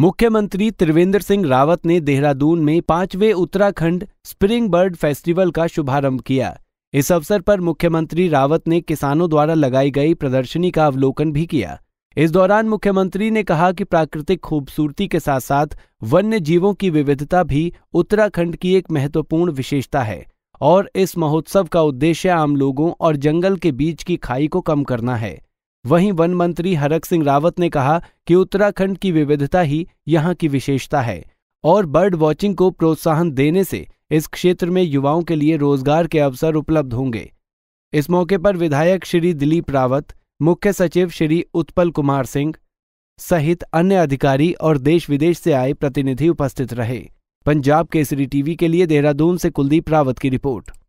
मुख्यमंत्री त्रिवेंद्र सिंह रावत ने देहरादून में पांचवें उत्तराखंड स्प्रिंग बर्ड फेस्टिवल का शुभारंभ किया इस अवसर पर मुख्यमंत्री रावत ने किसानों द्वारा लगाई गई प्रदर्शनी का अवलोकन भी किया इस दौरान मुख्यमंत्री ने कहा कि प्राकृतिक खूबसूरती के साथ साथ वन्य जीवों की विविधता भी उत्तराखंड की एक महत्वपूर्ण विशेषता है और इस महोत्सव का उद्देश्य आम लोगों और जंगल के बीच की खाई को कम करना है वहीं वन मंत्री हरक सिंह रावत ने कहा कि उत्तराखंड की विविधता ही यहाँ की विशेषता है और बर्ड वॉचिंग को प्रोत्साहन देने से इस क्षेत्र में युवाओं के लिए रोजगार के अवसर उपलब्ध होंगे इस मौके पर विधायक श्री दिलीप रावत मुख्य सचिव श्री उत्पल कुमार सिंह सहित अन्य अधिकारी और देश विदेश से आए प्रतिनिधि उपस्थित रहे पंजाब केसरी टीवी के लिए देहरादून से कुलदीप रावत की रिपोर्ट